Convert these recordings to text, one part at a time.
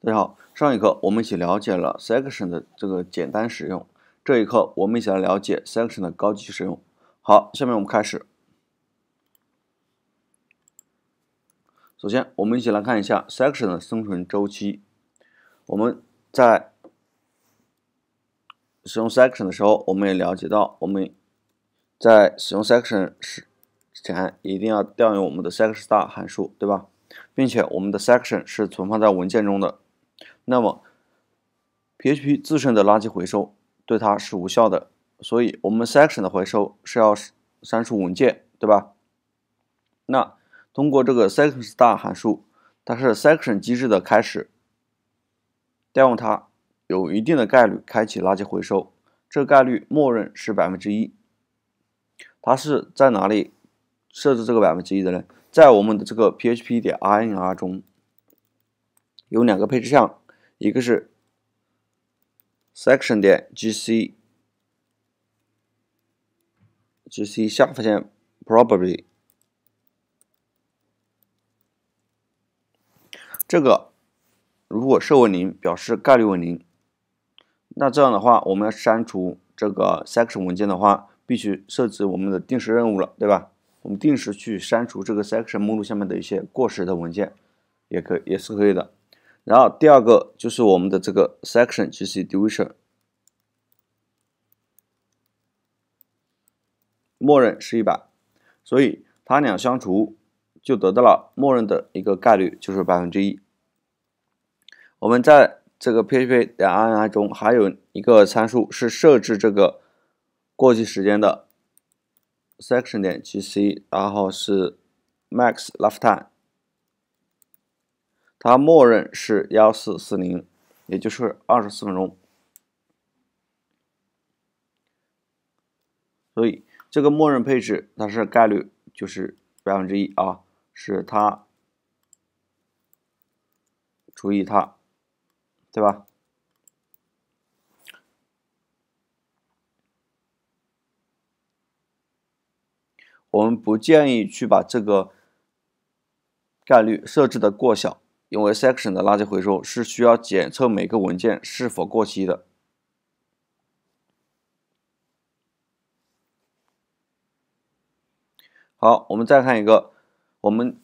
大家好，上一课我们一起了解了 section 的这个简单使用，这一课我们一起来了解 section 的高级使用。好，下面我们开始。首先，我们一起来看一下 section 的生存周期。我们在使用 section 的时候，我们也了解到，我们在使用 section 时，前一定要调用我们的 section star 函数，对吧？并且，我们的 section 是存放在文件中的。那么，PHP 自身的垃圾回收对它是无效的，所以我们 section 的回收是要删除文件，对吧？那通过这个 s e c t i o n s t a r 函数，它是 section 机制的开始，调用它有一定的概率开启垃圾回收，这概率默认是百分之一。它是在哪里设置这个百分之一的呢？在我们的这个 PHP 点 i n r 中，有两个配置项。一个是 section 点 gc gc 下划线 p r o b a b l y 这个如果设为零，表示概率为零。那这样的话，我们要删除这个 section 文件的话，必须设置我们的定时任务了，对吧？我们定时去删除这个 section 目录下面的一些过时的文件，也可也是可以的。然后第二个就是我们的这个 section gc division，默认是一百，所以它俩相除就得到了默认的一个概率，就是百分之一。我们在这个 php.ini 中还有一个参数是设置这个过期时间的 section 点 gc，然后是 max lifetime。它默认是幺四四零，也就是二十四分钟，所以这个默认配置，它是概率就是百分之一啊，是它除以它，对吧？我们不建议去把这个概率设置的过小。因为 section 的垃圾回收是需要检测每个文件是否过期的。好，我们再看一个，我们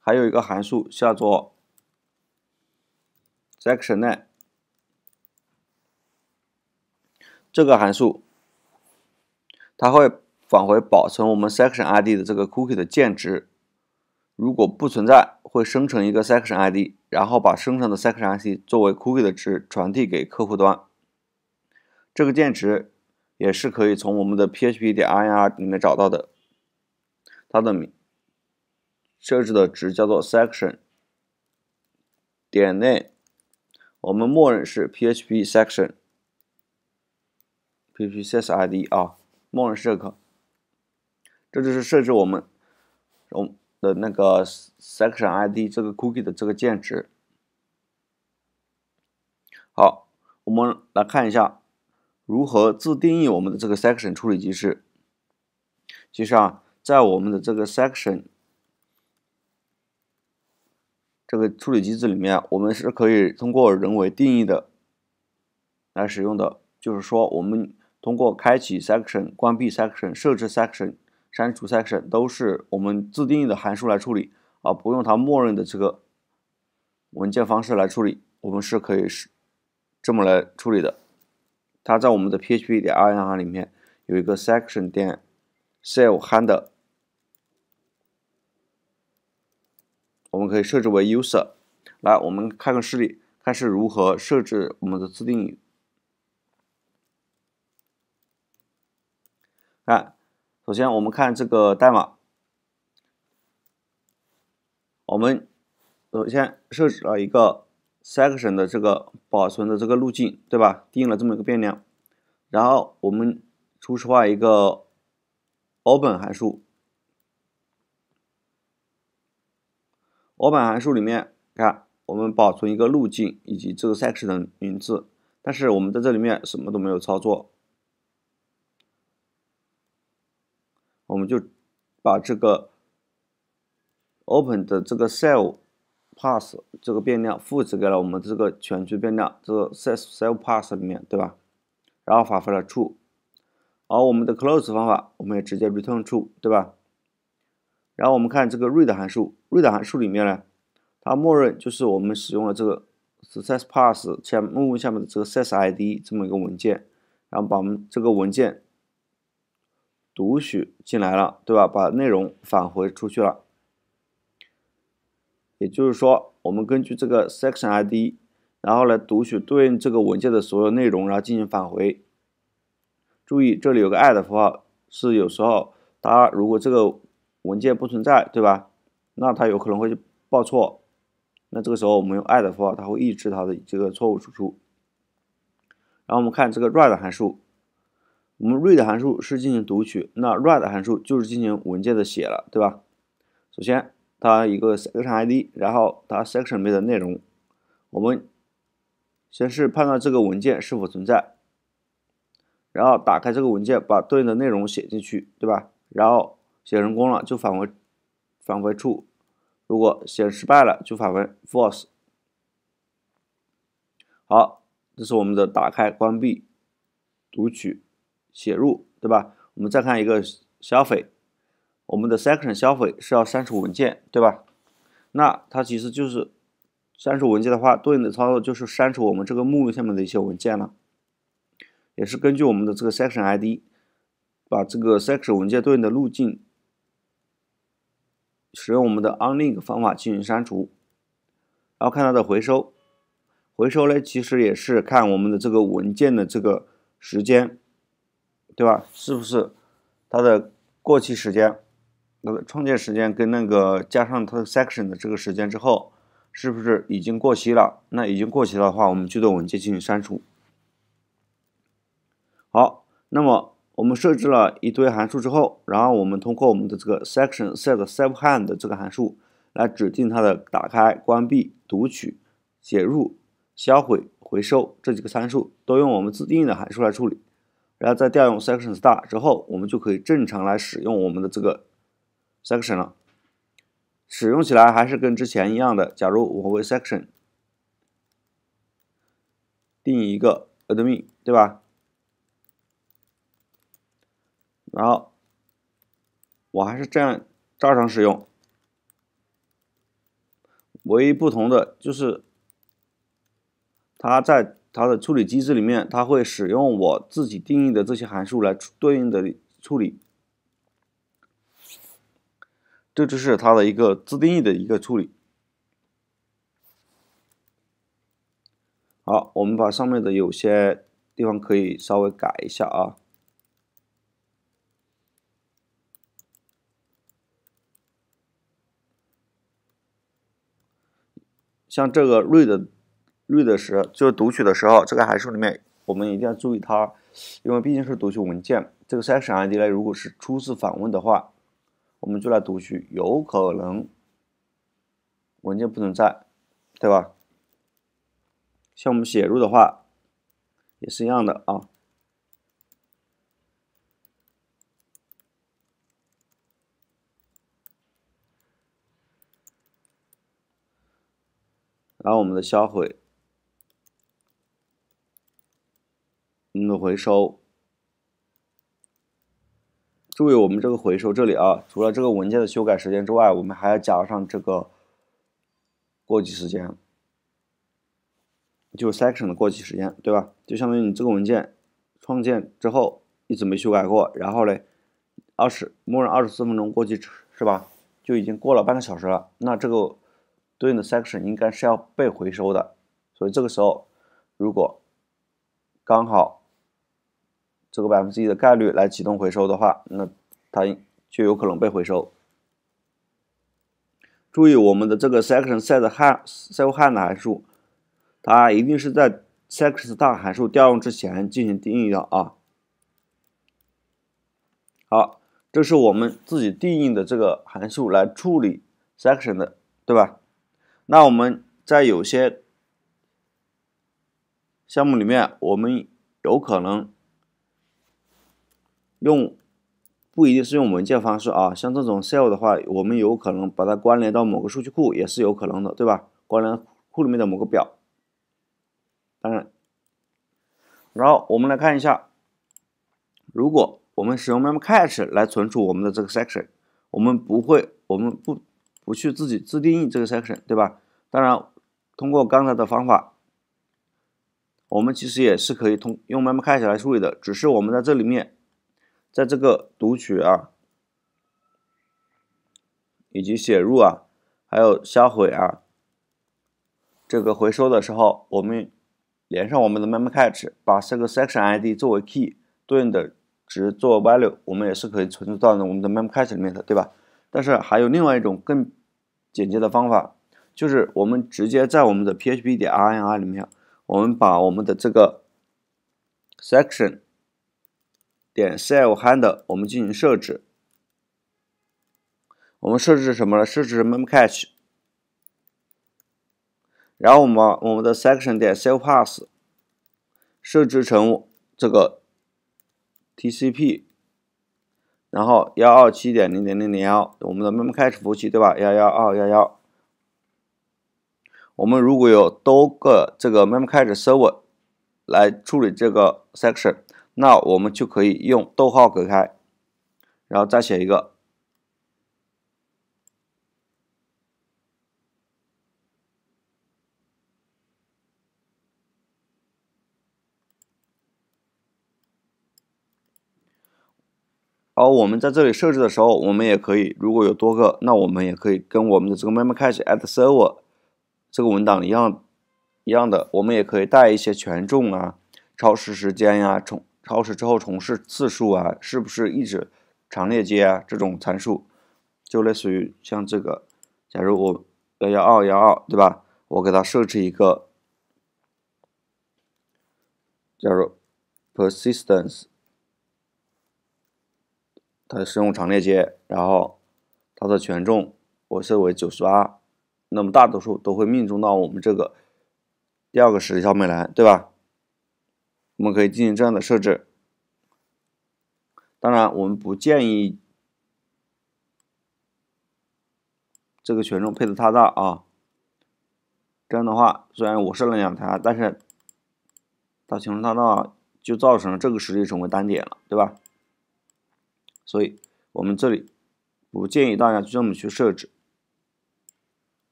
还有一个函数叫做 s e c t i o n n i e 这个函数它会返回保存我们 section ID 的这个 cookie 的键值。如果不存在，会生成一个 section id，然后把生成的 section id 作为 cookie 的值传递给客户端。这个键值也是可以从我们的 p h p 点 i n 里面找到的，它的设置的值叫做 section 点 name，我们默认是 php section php s e i id 啊，默认是这个。这就是设置我们，我。的那个 section ID 这个 cookie 的这个键值。好，我们来看一下如何自定义我们的这个 section 处理机制。其实啊，在我们的这个 section 这个处理机制里面，我们是可以通过人为定义的来使用的。就是说，我们通过开启 section、关闭 section、设置 section。删除 section 都是我们自定义的函数来处理啊，不用它默认的这个文件方式来处理，我们是可以是这么来处理的。它在我们的 P H E 点 R N 行里面有一个 section 点 save handler，我们可以设置为 user。来，我们看个示例，看是如何设置我们的自定义。看。首先，我们看这个代码。我们首先设置了一个 section 的这个保存的这个路径，对吧？定了这么一个变量。然后我们初始化一个 open 函数。open 函数里面，看我们保存一个路径以及这个 section 的名字，但是我们在这里面什么都没有操作。我们就把这个 open 的这个 c e l l pass 这个变量赋值给了我们这个全局变量，这个 c e l cell pass 里面，对吧？然后返回了 true。而我们的 close 方法，我们也直接 return true，对吧？然后我们看这个 read 函数，read 函数里面呢，它默认就是我们使用了这个 success pass 下录下面的这个 success id 这么一个文件，然后把我们这个文件。读取进来了，对吧？把内容返回出去了。也就是说，我们根据这个 section ID，然后来读取对应这个文件的所有内容，然后进行返回。注意这里有个 i 的符号，是有时候它如果这个文件不存在，对吧？那它有可能会报错。那这个时候我们用 i 的符号，它会抑制它的这个错误输出。然后我们看这个 read 函数。我们 read 函数是进行读取，那 write 函数就是进行文件的写了，对吧？首先它一个 section ID，然后它 section 面的内容，我们先是判断这个文件是否存在，然后打开这个文件，把对应的内容写进去，对吧？然后写成功了就返回返回 true，如果写失败了就返回 false。好，这是我们的打开、关闭、读取。写入对吧？我们再看一个消费，我们的 section 消费是要删除文件对吧？那它其实就是删除文件的话，对应的操作就是删除我们这个目录下面的一些文件了，也是根据我们的这个 section ID，把这个 section 文件对应的路径，使用我们的 unlink 方法进行删除。然后看它的回收，回收呢其实也是看我们的这个文件的这个时间。对吧？是不是它的过期时间、那个创建时间跟那个加上它的 section 的这个时间之后，是不是已经过期了？那已经过期的话，我们就对文件进行删除。好，那么我们设置了一堆函数之后，然后我们通过我们的这个 section set save hand 这个函数来指定它的打开、关闭、读取、写入、销毁、回收这几个参数，都用我们自定义的函数来处理。然后再调用 section s t a r 之后，我们就可以正常来使用我们的这个 section 了。使用起来还是跟之前一样的。假如我为 section 定一个 admin，对吧？然后我还是这样照常使用。唯一不同的就是它在。它的处理机制里面，它会使用我自己定义的这些函数来对应的处理，这就是它的一个自定义的一个处理。好，我们把上面的有些地方可以稍微改一下啊，像这个 read。读的时候，就读取的时候，这个函数里面我们一定要注意它，因为毕竟是读取文件，这个 session ID 呢，如果是初次访问的话，我们就来读取，有可能文件不存在，对吧？像我们写入的话，也是一样的啊。然后我们的销毁。回收，注意我们这个回收这里啊，除了这个文件的修改时间之外，我们还要加上这个过期时间，就是 section 的过期时间，对吧？就相当于你这个文件创建之后一直没修改过，然后嘞，二十，默认二十四分钟过期是吧？就已经过了半个小时了，那这个对应的 section 应该是要被回收的，所以这个时候如果刚好。这个百分之一的概率来启动回收的话，那它就有可能被回收。注意，我们的这个 section s e z e 汉 s e z e 汉的函数，它一定是在 section 大函数调用之前进行定义的啊。好，这是我们自己定义的这个函数来处理 section 的，对吧？那我们在有些项目里面，我们有可能。用不一定是用文件方式啊，像这种 sale 的话，我们有可能把它关联到某个数据库也是有可能的，对吧？关联库里面的某个表。当然，然后我们来看一下，如果我们使用 memcache 来存储我们的这个 section，我们不会，我们不不去自己自定义这个 section，对吧？当然，通过刚才的方法，我们其实也是可以通用 memcache 来处理的，只是我们在这里面。在这个读取啊，以及写入啊，还有销毁啊，这个回收的时候，我们连上我们的 Memcached，把这个 Section ID 作为 Key，对应的值作为 Value，我们也是可以存储到我们的 Memcached 里面的，对吧？但是还有另外一种更简洁的方法，就是我们直接在我们的 PHP 点 ini 里面，我们把我们的这个 Section。点 save h a n d l e 我们进行设置，我们设置什么呢？设置 memcache，然后我们我们的 section 点 save p a s s 设置成这个 TCP，然后幺二七点零点零零幺，我们的 memcache 服务器对吧？幺幺二幺幺。我们如果有多个这个 memcache server 来处理这个 section。那我们就可以用逗号隔开，然后再写一个。而我们在这里设置的时候，我们也可以，如果有多个，那我们也可以跟我们的这个 m e m c a c h e at Server 这个文档一样一样的，我们也可以带一些权重啊、超时时间呀、重。超时之后重试次数啊，是不是一直长链接啊？这种参数就类似于像这个，假如我幺幺二幺二对吧？我给它设置一个，假如 persistence，它的使用长链接，然后它的权重我设为九十八，那么大多数都会命中到我们这个第二个实体上面来，对吧？我们可以进行这样的设置，当然，我们不建议这个权重配的太大啊。这样的话，虽然我设了两台，但是它权重太大，就造成了这个实力成为单点了，对吧？所以，我们这里不建议大家这么去设置。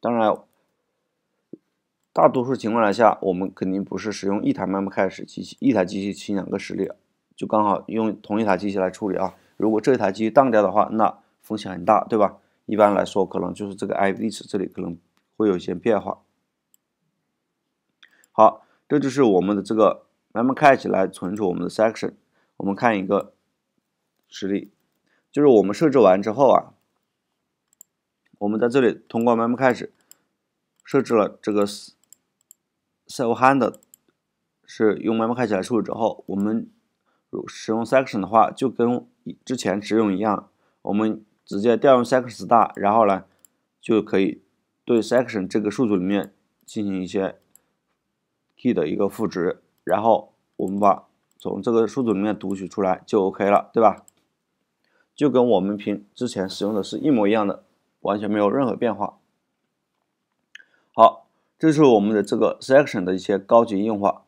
当然。大多数情况来下，我们肯定不是使用一台 Memcache 机器，一台机器清两个实例，就刚好用同一台机器来处理啊。如果这台机器当掉的话，那风险很大，对吧？一般来说，可能就是这个 I D s 这里可能会有一些变化。好，这就是我们的这个 Memcache 来存储我们的 Section。我们看一个实例，就是我们设置完之后啊，我们在这里通过 Memcache 设置了这个。self hand 是用 mem 开起来输入之后，我们如使用 section 的话，就跟之前只用一样，我们直接调用 section star，然后呢就可以对 section 这个数组里面进行一些 key 的一个赋值，然后我们把从这个数组里面读取出来就 OK 了，对吧？就跟我们平之前使用的是，一模一样的，完全没有任何变化。这是我们的这个 section 的一些高级用法。